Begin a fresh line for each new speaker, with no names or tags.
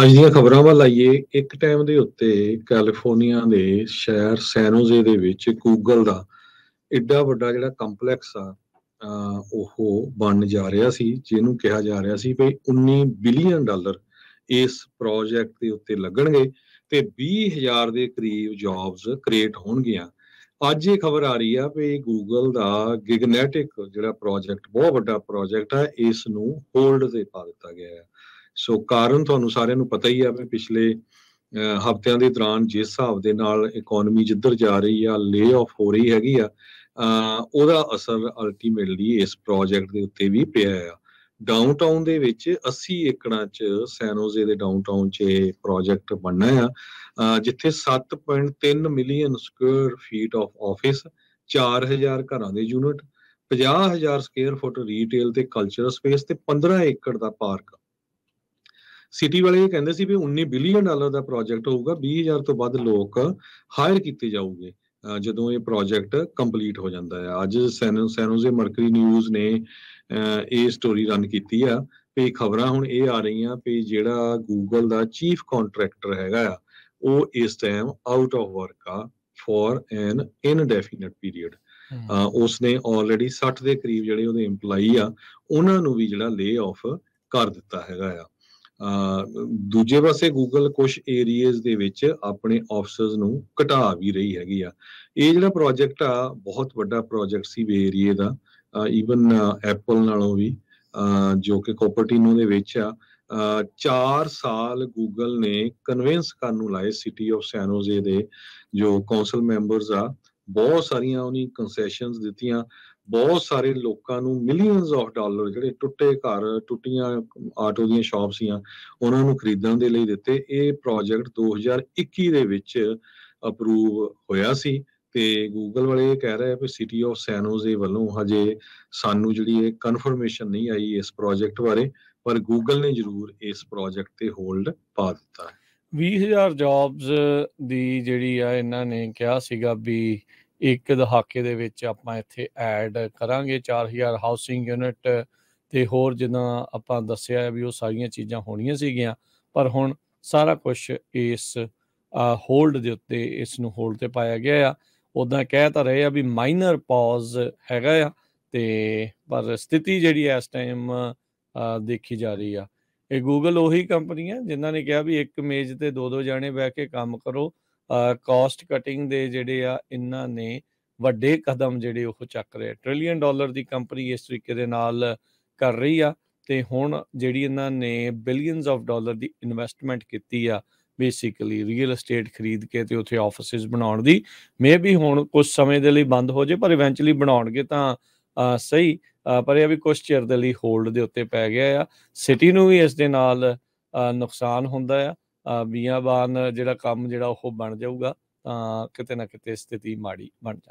ਅੱਜ ਦੀਆਂ ਖਬਰਾਂ ਵੱਲ ਆਈਏ ਇੱਕ ਟਾਈਮ ਦੇ ਉੱਤੇ ਕੈਲੀਫੋਰਨੀਆ ਦੇ ਸ਼ਹਿਰ ਸੈਨੋਜ਼ੇ ਦੇ ਵਿੱਚ ਗੂਗਲ ਦਾ ਇੱਡਾ ਵੱਡਾ ਜਿਹੜਾ ਕੰਪਲੈਕਸ ਆ ਉਹ ਬਣ ਜਾ ਰਿਹਾ ਸੀ ਜਿਹਨੂੰ ਕਿਹਾ ਜਾ ਰਿਹਾ ਸੀ ਵੀ 19 ਬਿਲੀਅਨ ਡਾਲਰ ਇਸ ਪ੍ਰੋਜੈਕਟ ਦੇ ਉੱਤੇ ਲੱਗਣਗੇ ਤੇ 20000 ਦੇ ਕਰੀਬ ਜੌਬਸ ਕ੍ਰੀਏਟ ਹੋਣਗੀਆਂ ਅੱਜ ਇਹ ਖਬਰ ਆ ਰਹੀ ਆ ਵੀ ਗੂਗਲ ਦਾ ਗਿਗਨੈਟਿਕ ਜਿਹੜਾ ਪ੍ਰੋਜੈਕਟ ਬਹੁਤ ਵੱਡਾ ਪ੍ਰੋਜੈਕਟ ਆ ਇਸ ਨੂੰ ਹੋਲਡ ਤੇ ਪਾ ਦਿੱਤਾ ਗਿਆ ਹੈ ਸੋ ਕਾਰਨ ਤੁਹਾਨੂੰ ਸਾਰਿਆਂ ਨੂੰ ਪਤਾ ਹੀ ਆ ਵੀ ਪਿਛਲੇ ਹਫ਼ਤਿਆਂ ਦੇ ਦੌਰਾਨ ਜਿਸ ਹਿਸਾਬ ਦੇ ਨਾਲ ਇਕਨੋਮੀ ਜਿੱਧਰ ਜਾ ਰਹੀ ਆ ਲੇ ਆਫ ਹੋ ਰਹੀ ਹੈਗੀ ਆ ਉਹਦਾ ਅਸਰ ਅਲਟੀਮੇਟਲੀ ਇਸ ਪ੍ਰੋਜੈਕਟ ਦੇ ਉੱਤੇ ਵੀ ਪਿਆ ਆ ਡਾਊਨਟਾਊਨ ਦੇ ਵਿੱਚ 80 ਏਕੜਾਂ 'ਚ ਸੈਨੋਜ਼ੇ ਦੇ ਡਾਊਨਟਾਊਨ 'ਚ ਇਹ ਪ੍ਰੋਜੈਕਟ ਬਣਨਾ ਆ ਜਿੱਥੇ 7.3 million square feet of office 4000 ਘਰਾਂ ਦੇ ਯੂਨਿਟ 50000 ਸਕੁਅਰ ਫੁੱਟ ਰੀਟੇਲ ਤੇ ਕਲਚਰਲ ਸਪੇਸ ਤੇ 15 ਏਕੜ ਦਾ ਪਾਰਕ ਸਿਟੀ ਵਾਲੇ ਇਹ ਕਹਿੰਦੇ ਸੀ ਵੀ 19 ਬਿਲੀਅਨ ਡਾਲਰ ਦਾ ਪ੍ਰੋਜੈਕਟ ਹੋਊਗਾ 20000 ਤੋਂ ਵੱਧ ਲੋਕ ਹਾਇਰ ਕੀਤੇ ਜਾਊਗੇ ਜਦੋਂ ਇਹ ਪ੍ਰੋਜੈਕਟ ਕੰਪਲੀਟ ਹੋ ਜਾਂਦਾ ਹੈ ਅੱਜ ਸੈਨੋਜ਼ੇ ਮਰਕਰੀ ਨਿਊਜ਼ ਨੇ ਇਹ ਸਟੋਰੀ ਰਨ ਕੀਤੀ ਆ ਵੀ ਖਬਰਾਂ ਹੁਣ ਇਹ ਆ ਰਹੀਆਂ ਵੀ ਜਿਹੜਾ ਗੂਗਲ ਦਾ ਚੀਫ ਕੰਟਰੈਕਟਰ ਹੈਗਾ ਆ ਉਹ ਇਸ ਟਾਈਮ ਆਊਟ ਆਫ ਵਰਕ ਆ ਫॉर ਐਨ ਇਨਡੈਫੀਨਿਟ ਪੀਰੀਅਡ ਉਸ ਨੇ ਆਲਰੇਡੀ 60 ਦੇ ਕਰੀਬ ਜਿਹੜੇ ਉਹਦੇ EMPLOYEE ਆ ਉਹਨਾਂ ਨੂੰ ਵੀ ਜਿਹੜਾ ਲੇ ਆਫ ਕਰ ਦਿੱਤਾ ਹੈਗਾ ਆ ਦੂਜੇ ਪਾਸੇ ਗੂਗਲ ਕੁਝ ਏਰੀਆਜ਼ ਦੇ ਵਿੱਚ ਆਪਣੇ ਆਫਿਸਰਸ ਨੂੰ ਘਟਾ ਵੀ ਰਹੀ ਹੈਗੀ ਆ ਇਹ ਜਿਹੜਾ ਪ੍ਰੋਜੈਕਟ ਆ ਬਹੁਤ ਵੱਡਾ ਪ੍ਰੋਜੈਕਟ ਸੀ ਵੇ ਏਰੀਆ ਦਾ ਈਵਨ ਐਪਲ ਨਾਲੋਂ ਵੀ ਜੋ ਕਿ ਕੋਪਰਟਿਨੋ ਦੇ ਵਿੱਚ ਆ 4 ਸਾਲ ਗੂਗਲ ਨੇ ਕਨਵਿੰਸ ਕਰਨ ਨੂੰ ਲਾਏ ਸਿਟੀ ਆਫ ਸੈਨੋਜ਼ੇ ਦੇ ਜੋ ਕਾਉਂਸਲ ਮੈਂਬਰਸ ਆ ਬਹੁਤ ਸਾਰੀਆਂ ਉਹਨੀ ਕਨਸੈਸ਼ਨਸ ਦਿੱਤੀਆਂ ਬਹੁਤ ਸਾਰੇ ਲੋਕਾਂ ਨੂੰ ਮਿਲੀਅਨਸ ਆਫ ਡਾਲਰ ਜਿਹੜੇ ਟੁੱਟੇ ਘਰ ਟੁੱਟੀਆਂ ਆਟੋ ਦੀਆਂ ਸ਼ਾਪਸ ਆਂ ਉਹਨਾਂ ਨੂੰ ਖਰੀਦਣ ਦੇ ਲਈ ਦਿੱਤੇ ਇਹ ਪ੍ਰੋਜੈਕਟ 2021 ਦੇ ਵਿੱਚ ਅਪਰੂਵ ਹੋਇਆ ਸੀ ਤੇ ਗੂਗਲ ਵਾਲੇ ਇਹ ਕਹਿ ਰਹੇ ਆ ਕਿ ਸਿਟੀ ਆਫ ਸੈਨੋਜ਼ੇ ਵੱਲੋਂ ਹਜੇ ਸਾਨੂੰ ਜਿਹੜੀ ਇਹ ਕਨਫਰਮੇਸ਼ਨ ਨਹੀਂ ਆਈ ਇਸ ਪ੍ਰੋਜੈਕਟ ਬਾਰੇ ਪਰ ਗੂਗਲ ਨੇ ਜ਼ਰੂਰ ਇਸ ਪ੍ਰੋਜੈਕਟ ਤੇ ਹੋਲਡ ਪਾ ਦਿੱਤਾ
20000 ਜੌਬਸ ਦੀ ਜਿਹੜੀ ਆ ਇਹਨਾਂ ਨੇ ਕਿਹਾ ਸੀਗਾ ਵੀ ਇੱਕ ਦਹਾਕੇ ਦੇ ਵਿੱਚ ਆਪਾਂ ਇੱਥੇ ਐਡ ਕਰਾਂਗੇ 4000 ਹਾਊਸਿੰਗ ਯੂਨਿਟ ਤੇ ਹੋਰ ਜਿੰਨਾ ਆਪਾਂ ਦੱਸਿਆ ਵੀ ਉਹ ਸਾਰੀਆਂ ਚੀਜ਼ਾਂ ਹੋਣੀਆਂ ਸੀਗੀਆਂ ਪਰ ਹੁਣ ਸਾਰਾ ਕੁਝ ਇਸ ਹੋਲਡ ਦੇ ਉੱਤੇ ਇਸ ਨੂੰ ਹੋਲਡ ਤੇ ਪਾਇਆ ਗਿਆ ਆ ਉਦਾਂ ਕਹਿ ਤਾਂ ਰਹੇ ਆ ਵੀ ਮਾਈਨਰ ਪਾਜ਼ ਹੈਗਾ ਆ ਤੇ ਪਰ ਸਥਿਤੀ ਜਿਹੜੀ ਇਸ ਟਾਈਮ ਦੇਖੀ ਜਾ ਰਹੀ ਆ ਇਹ ਗੂਗਲ ਉਹੀ ਕੰਪਨੀ ਆ ਜਿਨ੍ਹਾਂ ਨੇ ਕਿਹਾ ਵੀ ਇੱਕ ਮੇਜ਼ ਤੇ ਦੋ ਦੋ ਜਾਣੇ ਬੈਠ ਕੇ ਕੰਮ ਕਰੋ ਕਾਸਟ ਕਟਿੰਗ ਦੇ ਜਿਹੜੇ ਆ ਇਹਨਾਂ ਨੇ ਵੱਡੇ ਕਦਮ ਜਿਹੜੇ ਉਹ ਚੱਕ ਰਹੇ ਟ੍ਰਿਲੀਅਨ ਡਾਲਰ ਦੀ ਕੰਪਨੀ ਇਸ ਤਰੀਕੇ ਦੇ ਨਾਲ ਕਰ ਰਹੀ ਆ ਤੇ ਹੁਣ ਜਿਹੜੀ ਇਹਨਾਂ ਨੇ ਬਿਲੀਅਨਸ ਆਫ ਡਾਲਰ ਦੀ ਇਨਵੈਸਟਮੈਂਟ ਕੀਤੀ ਆ ਬੇਸਿਕਲੀ ਰੀਅਲ ਏਸਟੇਟ ਖਰੀਦ ਕੇ ਤੇ ਉੱਥੇ ਆਫਿਸਿਸ ਬਣਾਉਣ ਦੀ ਮੇਬੀ ਹੁਣ ਕੁਝ ਸਮੇਂ ਦੇ ਲਈ ਬੰਦ ਹੋ ਜੇ ਪਰ ਇਵੈਂਚੁਅਲੀ ਬਣਾਉਣਗੇ ਤਾਂ ਸਹੀ ਪਰ ਇਹ ਵੀ ਕੁਝ ਚਿਰ ਦੇ ਲਈ ਹੋਲਡ ਦੇ ਉੱਤੇ ਪੈ ਗਿਆ ਆ ਸਿਟੀ ਨੂੰ ਵੀ ਇਸ ਦੇ ਨਾਲ ਨੁਕਸਾਨ ਹੁੰਦਾ ਆ ਬਾਨ ਜਿਹੜਾ ਕੰਮ ਜਿਹੜਾ ਉਹ ਬਣ ਜਾਊਗਾ ਤਾਂ ਕਿਤੇ ਨਾ ਕਿਤੇ ਸਥਿਤੀ ਮਾੜੀ ਬਣ ਜਾ